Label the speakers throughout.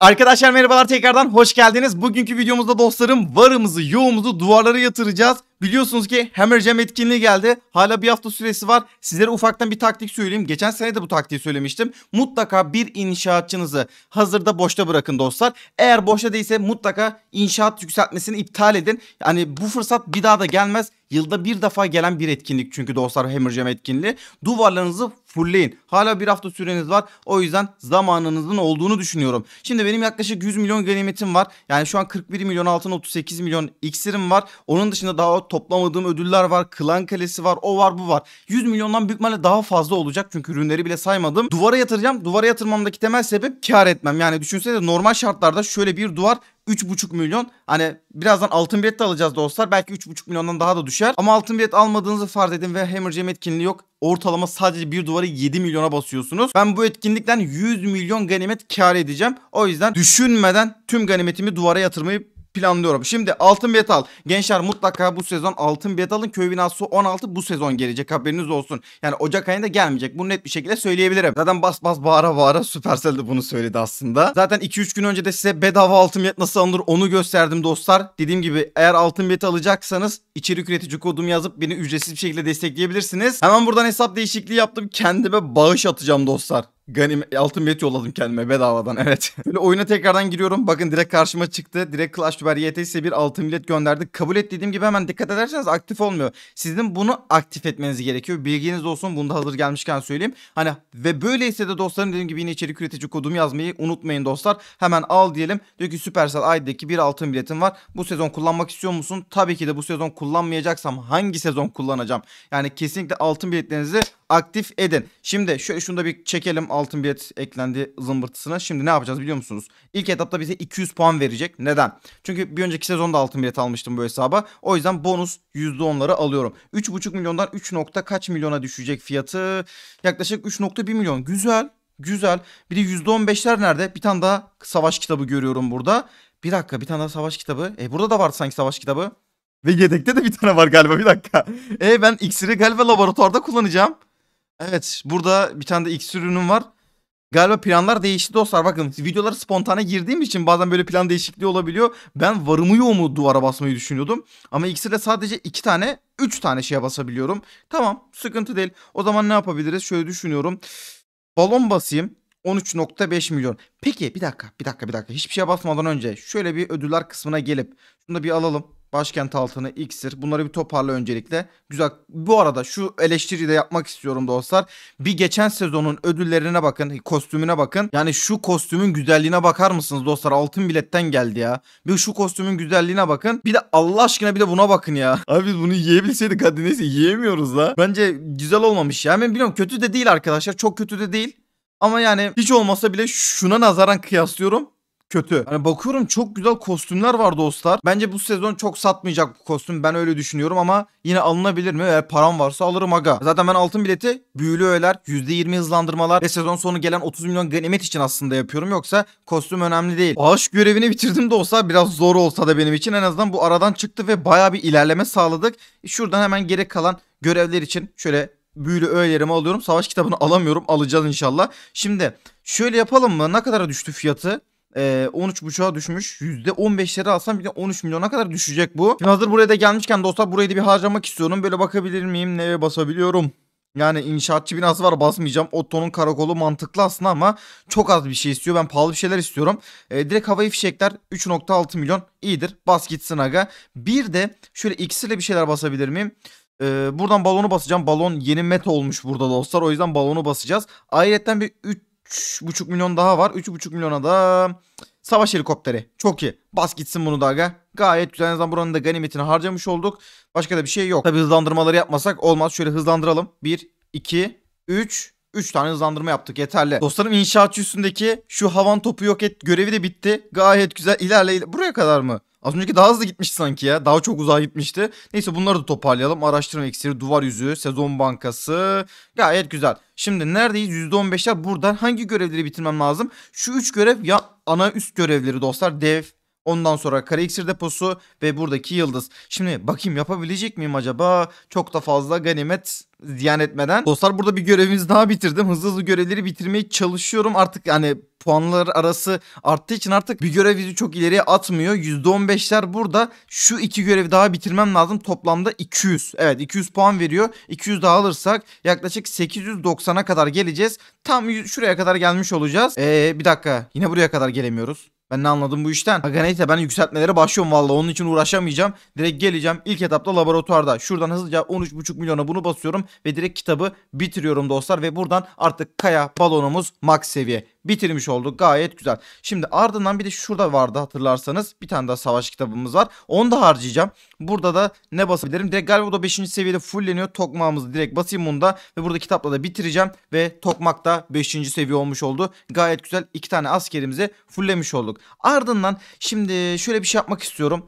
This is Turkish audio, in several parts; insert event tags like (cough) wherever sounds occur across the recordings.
Speaker 1: Arkadaşlar merhabalar tekrardan hoş geldiniz. Bugünkü videomuzda dostlarım varımızı yoğumuzu duvarlara yatıracağız. Biliyorsunuz ki Hammer Jam etkinliği geldi. Hala bir hafta süresi var. Sizlere ufaktan bir taktik söyleyeyim. Geçen sene de bu taktiği söylemiştim. Mutlaka bir inşaatçınızı hazırda boşta bırakın dostlar. Eğer boşta değilse mutlaka inşaat yükseltmesini iptal edin. Yani bu fırsat bir daha da gelmez. Yılda bir defa gelen bir etkinlik çünkü dostlar Hammer Jam etkinliği. Duvarlarınızı fullleyin. Hala bir hafta süreniz var. O yüzden zamanınızın olduğunu düşünüyorum. Şimdi benim yaklaşık 100 milyon ganimetim var. Yani şu an 41 milyon altın 38 milyon iksirim var. Onun dışında daha toplamadığım ödüller var. Klan kalesi var. O var bu var. 100 milyondan büyük ihtimalle daha fazla olacak. Çünkü ürünleri bile saymadım. Duvara yatıracağım. Duvara yatırmamdaki temel sebep kar etmem. Yani düşünsene normal şartlarda şöyle bir duvar 3,5 milyon. Hani birazdan altın bilet de alacağız dostlar. Belki 3,5 milyondan daha da düşer. Ama altın bilet almadığınızı farz edin ve Hammer Jam etkinliği yok. Ortalama sadece bir duvarı 7 milyona basıyorsunuz. Ben bu etkinlikten 100 milyon ganimet kar edeceğim. O yüzden düşünmeden tüm ganimetimi duvara yatırmayı planlıyorum. Şimdi altın bilet al. Gençler mutlaka bu sezon altın bilet alın. Köy binası 16 bu sezon gelecek haberiniz olsun. Yani Ocak ayında gelmeyecek. Bunu net bir şekilde söyleyebilirim. Zaten bas bas bağıra bağıra Supercell de bunu söyledi aslında. Zaten 2-3 gün önce de size bedava altın bilet nasıl alınır onu gösterdim dostlar. Dediğim gibi eğer altın bilet alacaksanız içerik üretici kodumu yazıp beni ücretsiz bir şekilde destekleyebilirsiniz. Hemen buradan hesap değişikliği yaptım. Kendime bağış atacağım dostlar. Ganim altın bet yolladım kendime bedavadan (laughs) evet. Böyle oyuna tekrardan giriyorum. Bakın direkt karşıma çıktı. Direkt Clash Royale YT size bir altın bilet gönderdi. Kabul et dediğim gibi hemen dikkat ederseniz aktif olmuyor. Sizin bunu aktif etmeniz gerekiyor. Bilginiz olsun Bunda hazır gelmişken söyleyeyim. Hani ve böyleyse de dostlarım dediğim gibi yine içerik üretici kodumu yazmayı unutmayın dostlar. Hemen al diyelim. Diyor ki Supercell ID'deki bir altın biletim var. Bu sezon kullanmak istiyor musun? Tabii ki de bu sezon kullanmayacaksam hangi sezon kullanacağım? Yani kesinlikle altın biletlerinizi aktif edin. Şimdi şöyle şunu da bir çekelim altın bilet eklendi zımbırtısına. Şimdi ne yapacağız biliyor musunuz? İlk etapta bize 200 puan verecek. Neden? Çünkü bir önceki sezonda altın bilet almıştım bu hesaba. O yüzden bonus %10'ları alıyorum. 3,5 milyondan 3 nokta kaç milyona düşecek fiyatı? Yaklaşık 3.1 milyon. Güzel. Güzel. Bir de %15'ler nerede? Bir tane daha savaş kitabı görüyorum burada. Bir dakika bir tane daha savaş kitabı. E burada da var sanki savaş kitabı. Ve yedekte de bir tane var galiba bir dakika. E ben iksiri galiba laboratuvarda kullanacağım. Evet burada bir tane de X ürünüm var. Galiba planlar değişti dostlar. Bakın videoları spontane girdiğim için bazen böyle plan değişikliği olabiliyor. Ben varımı yoğumu duvara basmayı düşünüyordum. Ama iksirle sadece 2 tane 3 tane şeye basabiliyorum. Tamam sıkıntı değil. O zaman ne yapabiliriz? Şöyle düşünüyorum. Balon basayım. 13.5 milyon. Peki bir dakika bir dakika bir dakika. Hiçbir şeye basmadan önce şöyle bir ödüller kısmına gelip şunu da bir alalım. Başkent altını, iksir. Bunları bir toparla öncelikle. Güzel. Bu arada şu eleştiriyi de yapmak istiyorum dostlar. Bir geçen sezonun ödüllerine bakın. Kostümüne bakın. Yani şu kostümün güzelliğine bakar mısınız dostlar? Altın biletten geldi ya. Bir şu kostümün güzelliğine bakın. Bir de Allah aşkına bir de buna bakın ya. (laughs) Abi biz bunu yiyebilseydik hadi neyse yiyemiyoruz da. Bence güzel olmamış ya. Ben biliyorum kötü de değil arkadaşlar. Çok kötü de değil. Ama yani hiç olmasa bile şuna nazaran kıyaslıyorum kötü. Hani bakıyorum çok güzel kostümler var dostlar. Bence bu sezon çok satmayacak bu kostüm. Ben öyle düşünüyorum ama yine alınabilir mi? Eğer param varsa alırım aga. Zaten ben altın bileti büyülü öğeler, %20 hızlandırmalar ve sezon sonu gelen 30 milyon ganimet için aslında yapıyorum. Yoksa kostüm önemli değil. Ağaç görevini bitirdim de olsa biraz zor olsa da benim için en azından bu aradan çıktı ve baya bir ilerleme sağladık. Şuradan hemen geri kalan görevler için şöyle büyülü öğelerimi alıyorum. Savaş kitabını alamıyorum. Alacağız inşallah. Şimdi şöyle yapalım mı? Ne kadara düştü fiyatı? e, 13.5'a düşmüş. %15'leri alsam bir de 13 milyona kadar düşecek bu. Şimdi hazır buraya da gelmişken dostlar burayı da bir harcamak istiyorum. Böyle bakabilir miyim? Neye basabiliyorum? Yani inşaatçı binası var basmayacağım. Otto'nun karakolu mantıklı aslında ama çok az bir şey istiyor. Ben pahalı bir şeyler istiyorum. E, direkt havai fişekler 3.6 milyon iyidir. Bas gitsin aga. Bir de şöyle iksirle bir şeyler basabilir miyim? E, buradan balonu basacağım. Balon yeni meta olmuş burada dostlar. O yüzden balonu basacağız. Ayrıca bir 3 3,5 milyon daha var. 3,5 milyona da savaş helikopteri. Çok iyi. Bas gitsin bunu da aga. Gayet güzel. Yani buranın da ganimetini harcamış olduk. Başka da bir şey yok. Tabi hızlandırmaları yapmasak olmaz. Şöyle hızlandıralım. 1, 2, 3, 3 tane hızlandırma yaptık yeterli. Dostlarım inşaatçı üstündeki şu havan topu yok et görevi de bitti. Gayet güzel ilerle. ilerle. Buraya kadar mı? Az önceki daha hızlı gitmişti sanki ya. Daha çok uzağa gitmişti. Neyse bunları da toparlayalım. Araştırma iksiri, duvar yüzü, sezon bankası. Gayet güzel. Şimdi neredeyiz? %15'ler buradan hangi görevleri bitirmem lazım? Şu 3 görev ya ana üst görevleri dostlar. Dev, Ondan sonra kara iksir deposu ve buradaki yıldız. Şimdi bakayım yapabilecek miyim acaba? Çok da fazla ganimet ziyan etmeden. Dostlar burada bir görevimiz daha bitirdim. Hızlı hızlı görevleri bitirmeye çalışıyorum. Artık yani puanlar arası arttığı için artık bir görev bizi çok ileriye atmıyor. %15'ler burada. Şu iki görevi daha bitirmem lazım. Toplamda 200. Evet 200 puan veriyor. 200 daha alırsak yaklaşık 890'a kadar geleceğiz. Tam şuraya kadar gelmiş olacağız. Ee, bir dakika yine buraya kadar gelemiyoruz. Ben ne anladım bu işten? Aga neyse ben yükseltmelere başlıyorum Vallahi onun için uğraşamayacağım. Direkt geleceğim ilk etapta laboratuvarda. Şuradan hızlıca 13.5 milyona bunu basıyorum ve direkt kitabı bitiriyorum dostlar. Ve buradan artık kaya balonumuz max seviye bitirmiş olduk. Gayet güzel. Şimdi ardından bir de şurada vardı hatırlarsanız. Bir tane daha savaş kitabımız var. Onu da harcayacağım. Burada da ne basabilirim? Direkt galiba bu da 5. seviyede fullleniyor. Tokmağımızı direkt basayım bunda. Ve burada kitapla da bitireceğim. Ve tokmak da 5. seviye olmuş oldu. Gayet güzel. iki tane askerimizi fulllemiş olduk. Ardından şimdi şöyle bir şey yapmak istiyorum.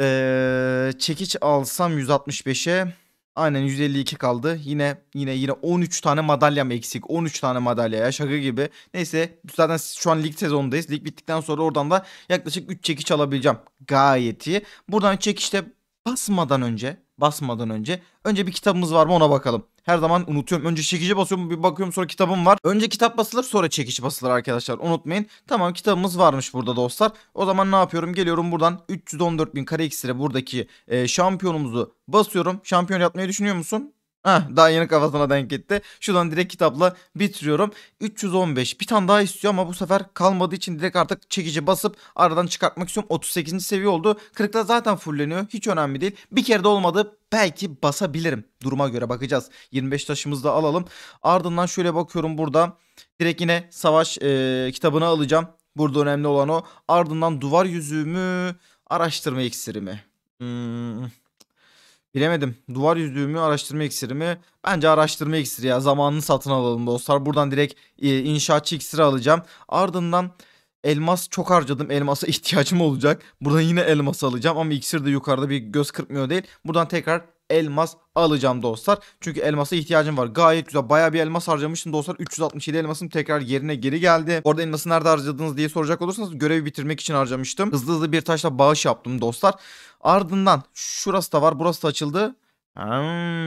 Speaker 1: Ee, çekiç alsam 165'e. Aynen 152 kaldı. Yine yine yine 13 tane madalyam eksik. 13 tane madalya ya şaka gibi. Neyse zaten şu an lig sezonundayız. Lig bittikten sonra oradan da yaklaşık 3 çekiç alabileceğim. Gayet iyi. Buradan çekişte basmadan önce basmadan önce. Önce bir kitabımız var mı ona bakalım. Her zaman unutuyorum. Önce çekici basıyorum bir bakıyorum sonra kitabım var. Önce kitap basılır sonra çekici basılır arkadaşlar unutmayın. Tamam kitabımız varmış burada dostlar. O zaman ne yapıyorum? Geliyorum buradan 314.000 kare iksire buradaki e, şampiyonumuzu basıyorum. Şampiyon yapmayı düşünüyor musun? Heh, daha yeni kafasına denk gitti. Şuradan direkt kitapla bitiriyorum. 315 bir tane daha istiyor ama bu sefer kalmadığı için direkt artık çekici basıp aradan çıkartmak istiyorum. 38. seviye oldu. 40'da zaten fulleniyor. Hiç önemli değil. Bir kere de olmadı belki basabilirim. Duruma göre bakacağız. 25 taşımızı da alalım. Ardından şöyle bakıyorum burada. Direkt yine savaş e, kitabını alacağım. Burada önemli olan o. Ardından duvar yüzüğü mü? Araştırma iksiri mi? Hmm, Bilemedim. Duvar yüzüğümü, araştırma iksirimi. Bence araştırma iksiri ya. Zamanını satın alalım dostlar. Buradan direkt e, inşaatçı iksiri alacağım. Ardından elmas çok harcadım. Elmasa (laughs) ihtiyacım olacak. Buradan yine elmas alacağım ama iksir de yukarıda bir göz kırpmıyor değil. Buradan tekrar elmas alacağım dostlar. Çünkü elmasa ihtiyacım var. Gayet güzel. Bayağı bir elmas harcamıştım dostlar. 367 elmasım tekrar yerine geri geldi. Orada elması nerede harcadınız diye soracak olursanız görevi bitirmek için harcamıştım. Hızlı hızlı bir taşla bağış yaptım dostlar. Ardından şurası da var. Burası da açıldı. Hmm,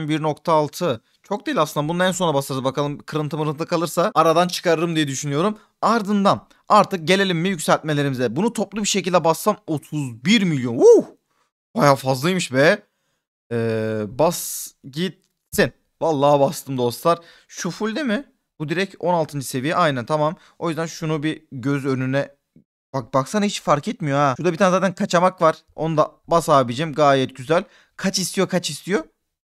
Speaker 1: 1.6 çok değil aslında Bunu en sona basarız bakalım kırıntı mırıntı kalırsa aradan çıkarırım diye düşünüyorum. Ardından artık gelelim mi yükseltmelerimize bunu toplu bir şekilde bassam 31 milyon uh! baya fazlaymış be ee, bas gitsin. Vallahi bastım dostlar. Şu full fullde mi? Bu direkt 16. seviye aynen tamam. O yüzden şunu bir göz önüne Bak baksana hiç fark etmiyor ha. Şurada bir tane zaten kaçamak var. Onu da bas abicim gayet güzel. Kaç istiyor kaç istiyor.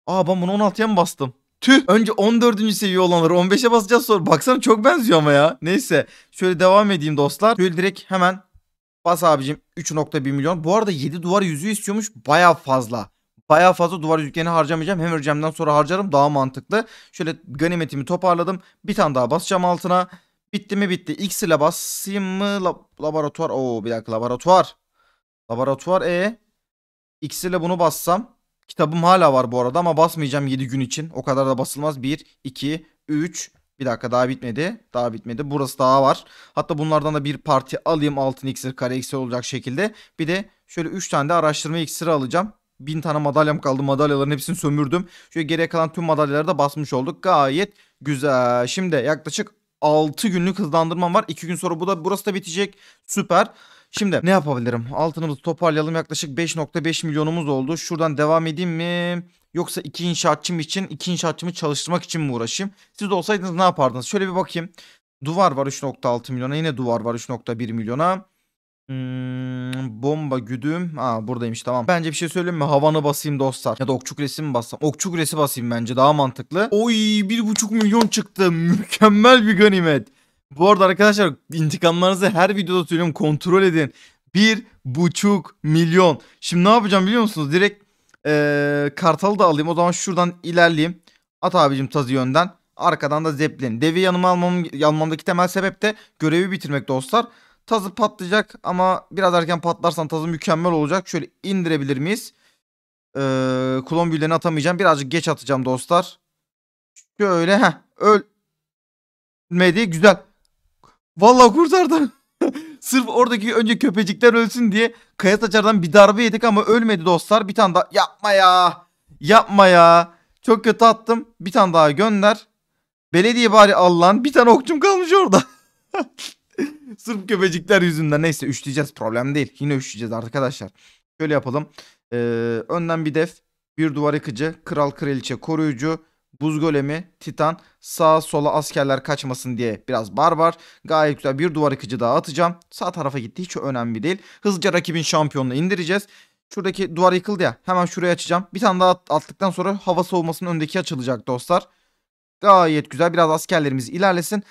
Speaker 1: Aa ben bunu 16'ya mı bastım? Tüh önce 14. seviye olanları 15'e basacağız sonra. Baksana çok benziyor ama ya. Neyse şöyle devam edeyim dostlar. Şöyle direkt hemen bas abicim 3.1 milyon. Bu arada 7 duvar yüzüğü istiyormuş baya fazla. Baya fazla duvar yüklerini harcamayacağım. Hammer Jam'den sonra harcarım daha mantıklı. Şöyle ganimetimi toparladım. Bir tane daha basacağım altına. Bitti mi bitti. X ile basayım mı? La laboratuvar. Oo bir dakika laboratuvar. Laboratuvar E. X ile bunu bassam. Kitabım hala var bu arada ama basmayacağım 7 gün için. O kadar da basılmaz. 1, 2, 3. Bir dakika daha bitmedi. Daha bitmedi. Burası daha var. Hatta bunlardan da bir parti alayım altın iksir, kare iksir olacak şekilde. Bir de şöyle 3 tane de araştırma iksiri alacağım bin tane madalyam kaldı. Madalyaların hepsini sömürdüm. Şöyle geriye kalan tüm madalyaları da basmış olduk. Gayet güzel. Şimdi yaklaşık 6 günlük hızlandırmam var. 2 gün sonra bu da burası da bitecek. Süper. Şimdi ne yapabilirim? Altınımızı toparlayalım. Yaklaşık 5.5 milyonumuz oldu. Şuradan devam edeyim mi? Yoksa iki inşaatçım için, iki inşaatçımı çalıştırmak için mi uğraşayım? Siz de olsaydınız ne yapardınız? Şöyle bir bakayım. Duvar var 3.6 milyona. Yine duvar var 3.1 milyona. Imm, bomba güdüm. Ha buradaymış tamam. Bence bir şey söyleyeyim mi? Havanı basayım dostlar. Ya da okçu kulesi mi bassam? Okçu kulesi basayım bence daha mantıklı. Oy 1.5 milyon çıktı. Mükemmel bir ganimet. Bu arada arkadaşlar intikamlarınızı her videoda söylüyorum kontrol edin. 1.5 milyon. Şimdi ne yapacağım biliyor musunuz? Direkt ee, kartalı da alayım. O zaman şuradan ilerleyeyim. At abicim tazı yönden. Arkadan da zeplin. Devi yanıma almam, almamdaki temel sebep de görevi bitirmek dostlar. Tazı patlayacak ama biraz erken patlarsan tazı mükemmel olacak. Şöyle indirebilir miyiz? Ee, klon büyülerini atamayacağım. Birazcık geç atacağım dostlar. Şöyle heh. Ölmedi. Güzel. Vallahi kurtardı. (laughs) Sırf oradaki önce köpecikler ölsün diye kaya taçardan bir darbe yedik ama ölmedi dostlar. Bir tane daha yapma ya. Yapma ya. Çok kötü attım. Bir tane daha gönder. Belediye bari Allah'ın bir tane okçum kalmış orada. (laughs) Sırf köpecikler yüzünden. Neyse üçleyeceğiz problem değil. Yine üçleyeceğiz arkadaşlar. Şöyle yapalım. Ee, önden bir def. Bir duvar yıkıcı. Kral kraliçe koruyucu. Buz golemi, titan, sağa sola askerler kaçmasın diye biraz barbar. Gayet güzel bir duvar yıkıcı daha atacağım. Sağ tarafa gitti hiç önemli değil. Hızlıca rakibin şampiyonunu indireceğiz. Şuradaki duvar yıkıldı ya hemen şuraya açacağım. Bir tane daha attıktan sonra hava soğumasının öndeki açılacak dostlar. Gayet güzel biraz askerlerimiz ilerlesin.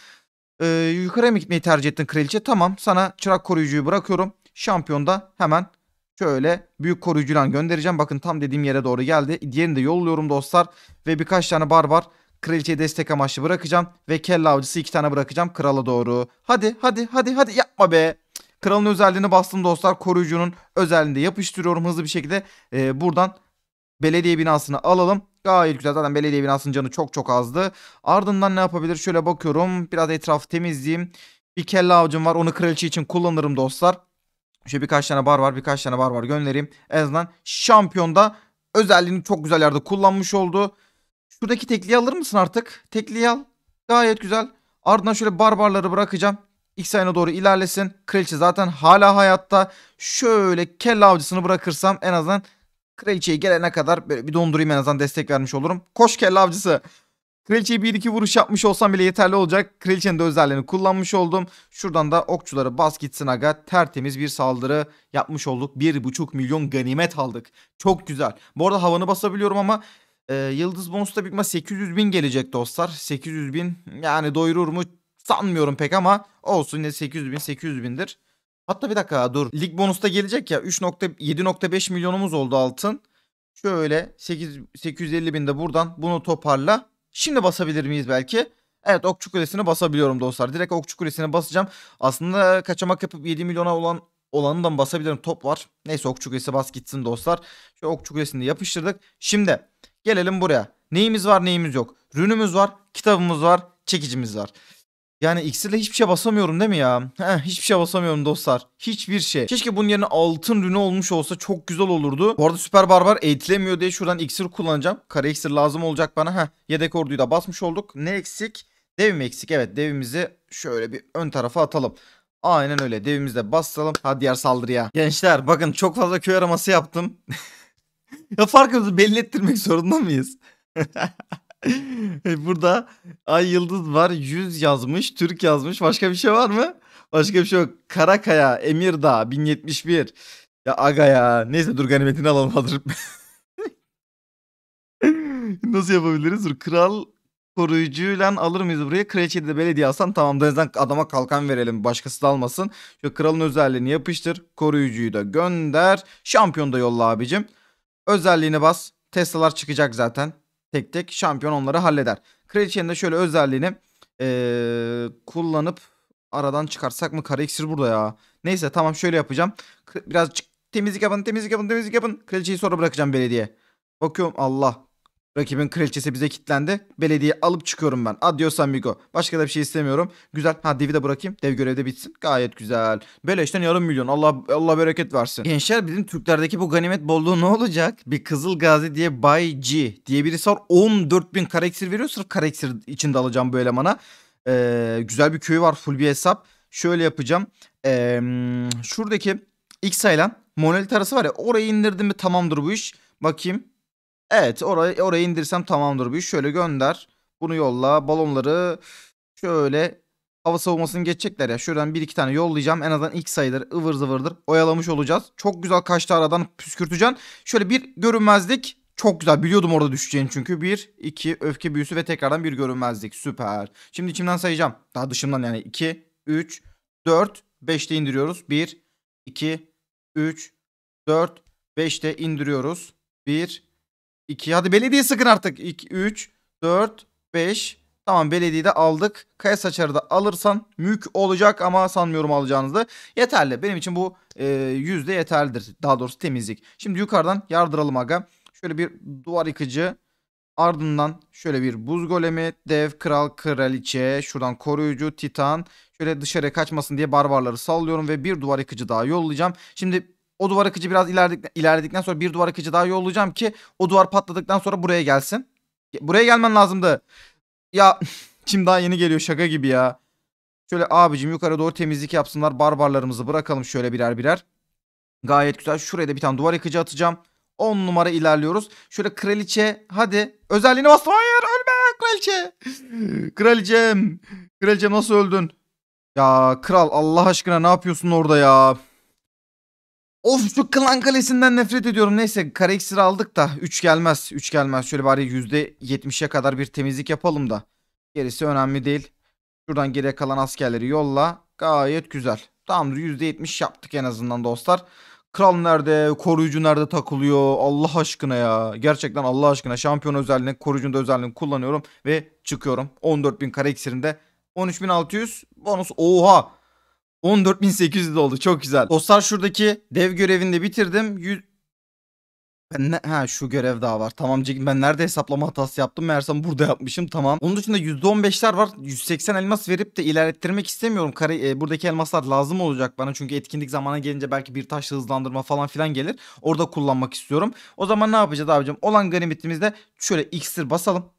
Speaker 1: Ee, yukarıya mı gitmeyi tercih ettin kraliçe? Tamam sana çırak koruyucuyu bırakıyorum. Şampiyon da hemen şöyle büyük koruyucuyla göndereceğim. Bakın tam dediğim yere doğru geldi. Diğerini de yolluyorum dostlar. Ve birkaç tane barbar kraliçeye destek amaçlı bırakacağım. Ve kelle avcısı iki tane bırakacağım krala doğru. Hadi hadi hadi hadi yapma be. Kralın özelliğini bastım dostlar. Koruyucunun özelliğini de yapıştırıyorum hızlı bir şekilde. Ee, buradan belediye binasını alalım Gayet güzel. Zaten belediye binasının canı çok çok azdı. Ardından ne yapabilir? Şöyle bakıyorum. Biraz etrafı temizleyeyim. Bir kelle avcım var. Onu kraliçe için kullanırım dostlar. Şöyle birkaç tane bar var. Birkaç tane bar var. Göndereyim. En azından şampiyonda özelliğini çok güzel yerde kullanmış oldu. Şuradaki tekliği alır mısın artık? Tekliği al. Gayet güzel. Ardından şöyle barbarları bırakacağım. İlk sayına doğru ilerlesin. Kraliçe zaten hala hayatta. Şöyle kelle avcısını bırakırsam en azından Kraliçeyi gelene kadar böyle bir dondurayım en azından destek vermiş olurum. Koş kelle avcısı. Kraliçeye bir iki vuruş yapmış olsam bile yeterli olacak. Kraliçenin de özelliğini kullanmış oldum. Şuradan da okçuları bas gitsin aga. Tertemiz bir saldırı yapmış olduk. 1,5 milyon ganimet aldık. Çok güzel. Bu arada havanı basabiliyorum ama e, Yıldız da bir 800 bin gelecek dostlar. 800 bin yani doyurur mu sanmıyorum pek ama olsun yine 800 bin 800 bindir. Hatta bir dakika dur. Lig bonusta gelecek ya. 3.7.5 milyonumuz oldu altın. Şöyle 8, 850 bin de buradan bunu toparla. Şimdi basabilir miyiz belki? Evet Okçu Kulesi'ne basabiliyorum dostlar. Direkt Okçu Kulesi'ne basacağım. Aslında kaçamak yapıp 7 milyona olan olanı da basabilirim. Top var. Neyse Okçu Kulesi bas gitsin dostlar. Şöyle Okçu Kulesi'ni yapıştırdık. Şimdi gelelim buraya. Neyimiz var neyimiz yok. Rünümüz var, kitabımız var, çekicimiz var. Yani iksirle hiçbir şey basamıyorum değil mi ya? Heh, hiçbir şey basamıyorum dostlar. Hiçbir şey. Keşke bunun yerine altın rünü olmuş olsa çok güzel olurdu. Bu arada süper barbar eğitilemiyor diye şuradan iksir kullanacağım. Kare iksir lazım olacak bana. Heh, yedek orduyu da basmış olduk. Ne eksik? Devim eksik. Evet devimizi şöyle bir ön tarafa atalım. Aynen öyle. Devimizde bastıralım. Hadi diğer saldırıya. Gençler bakın çok fazla köy araması yaptım. (laughs) ya farkımızı belli ettirmek zorunda mıyız? (laughs) E, burada Ay Yıldız var. 100 yazmış. Türk yazmış. Başka bir şey var mı? Başka bir şey yok. Karakaya, Emirdağ, 1071. Ya aga ya. Neyse dur ganimetini alalım hazır. (laughs) Nasıl yapabiliriz? Dur, kral koruyucuyla alır mıyız buraya? Kraliçeyi de belediye alsan tamam. Denizden adama kalkan verelim. Başkası da almasın. Şu kralın özelliğini yapıştır. Koruyucuyu da gönder. Şampiyon da yolla abicim. Özelliğini bas. Tesla'lar çıkacak zaten tek tek şampiyon onları halleder. Kraliçenin de şöyle özelliğini ee, kullanıp aradan çıkarsak mı? Kara iksir burada ya. Neyse tamam şöyle yapacağım. Biraz temizlik yapın temizlik yapın temizlik yapın. Kraliçeyi sonra bırakacağım belediye. Bakıyorum Allah. Rakibin kraliçesi bize kilitlendi. Belediye alıp çıkıyorum ben. Adios amigo. Başka da bir şey istemiyorum. Güzel. Ha devi de bırakayım. Dev görevde bitsin. Gayet güzel. Beleşten yarım milyon. Allah Allah bereket versin. Gençler bizim Türklerdeki bu ganimet bolluğu ne olacak? Bir Kızıl Gazi diye Bay G diye birisi var. 14 bin kareksir veriyor. Sırf kareksir içinde alacağım bu elemana. Ee, güzel bir köyü var. Full bir hesap. Şöyle yapacağım. Ee, şuradaki X sayılan monolith arası var ya. Orayı indirdim mi tamamdır bu iş. Bakayım. Evet orayı orayı indirsem tamamdır bir iş. Şöyle gönder. Bunu yolla. Balonları şöyle hava savunmasını geçecekler ya. Şuradan bir iki tane yollayacağım. En azından ilk sayıdır ıvır zıvırdır. Oyalamış olacağız. Çok güzel kaçtı aradan püskürteceğim. Şöyle bir görünmezlik. Çok güzel biliyordum orada düşeceğini çünkü. Bir, iki öfke büyüsü ve tekrardan bir görünmezlik. Süper. Şimdi içimden sayacağım. Daha dışımdan yani. iki, üç, dört, beşte indiriyoruz. Bir, iki, üç, dört, beşte indiriyoruz. Bir, 2. Hadi belediye sıkın artık. 2, 3, 4, 5. Tamam belediye de aldık. Kaya saçarı da alırsan mülk olacak ama sanmıyorum alacağınızı. Yeterli. Benim için bu e, yüzde yeterlidir. Daha doğrusu temizlik. Şimdi yukarıdan yardıralım aga. Şöyle bir duvar yıkıcı. Ardından şöyle bir buz golemi, dev, kral, kraliçe, şuradan koruyucu, titan. Şöyle dışarıya kaçmasın diye barbarları sallıyorum ve bir duvar yıkıcı daha yollayacağım. Şimdi o duvar akıcı biraz ilerledik, ilerledikten sonra bir duvar akıcı daha yollayacağım ki o duvar patladıktan sonra buraya gelsin. Buraya gelmen lazımdı. Ya kim (laughs) daha yeni geliyor şaka gibi ya. Şöyle abicim yukarı doğru temizlik yapsınlar. Barbarlarımızı bırakalım şöyle birer birer. Gayet güzel. Şuraya da bir tane duvar yıkıcı atacağım. 10 numara ilerliyoruz. Şöyle kraliçe hadi. Özelliğini bastım. Hayır ölme kraliçe. Kraliçem. Kraliçem nasıl öldün? Ya kral Allah aşkına ne yapıyorsun orada ya? Of şu klan kalesinden nefret ediyorum. Neyse kare iksiri aldık da 3 gelmez. 3 gelmez. Şöyle bari %70'e kadar bir temizlik yapalım da. Gerisi önemli değil. Şuradan geriye kalan askerleri yolla. Gayet güzel. Tamamdır %70 yaptık en azından dostlar. Kral nerede? Koruyucu nerede takılıyor? Allah aşkına ya. Gerçekten Allah aşkına şampiyon özelliğini, koruyucunun da özelliğini kullanıyorum ve çıkıyorum. 14.000 kare iksirinde 13.600 bonus. Oha! 14.800 de oldu. Çok güzel. Dostlar şuradaki dev görevinde bitirdim. 100... Ben ne... Ha şu görev daha var. Tamam Cekin ben nerede hesaplama hatası yaptım meğersem burada yapmışım. Tamam. Onun dışında %15'ler var. 180 elmas verip de ilerlettirmek istemiyorum. Kare... E, buradaki elmaslar lazım olacak bana. Çünkü etkinlik zamanı gelince belki bir taşla hızlandırma falan filan gelir. Orada kullanmak istiyorum. O zaman ne yapacağız abicim? Olan ganimetimizde şöyle iksir basalım.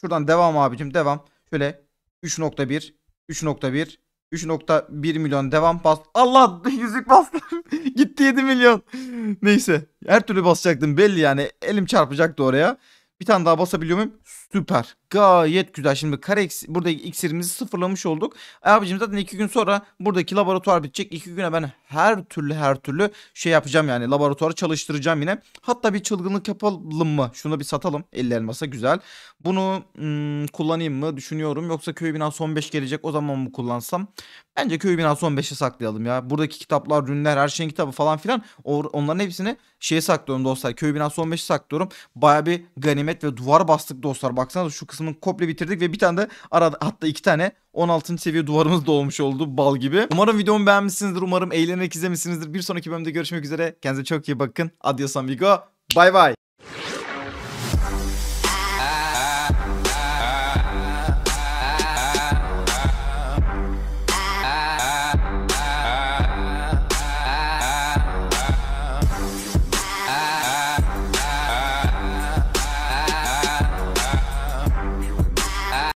Speaker 1: Şuradan devam abicim devam. Şöyle 3.1 3.1 3.1 milyon devam bas Allah (laughs) yüzük bastım. (laughs) Gitti 7 milyon. Neyse. Her türlü basacaktım belli yani. Elim çarpacaktı oraya. Bir tane daha basabiliyor muyum? Süper. Gayet güzel. Şimdi kare buradaki iksirimizi sıfırlamış olduk. E, abicim zaten iki gün sonra buradaki laboratuvar bitecek. İki güne ben her türlü her türlü şey yapacağım yani laboratuvarı çalıştıracağım yine. Hatta bir çılgınlık yapalım mı? Şunu bir satalım. 50 elmasa güzel. Bunu hmm, kullanayım mı düşünüyorum. Yoksa köy binası 15 gelecek o zaman mı kullansam? Bence köy binası 15'e saklayalım ya. Buradaki kitaplar, rünler, her şeyin kitabı falan filan onların hepsini şeye saklıyorum dostlar. Köy binası 15'e saklıyorum. Baya bir ganimet ve duvar bastık dostlar Baksanız şu kısmını komple bitirdik ve bir tane de arada hatta iki tane 16. seviye duvarımız doğmuş oldu bal gibi. Umarım videomu beğenmişsinizdir. Umarım eğlenerek izlemişsinizdir. Bir sonraki bölümde görüşmek üzere. Kendinize çok iyi bakın. Adios amigo. Bye bye.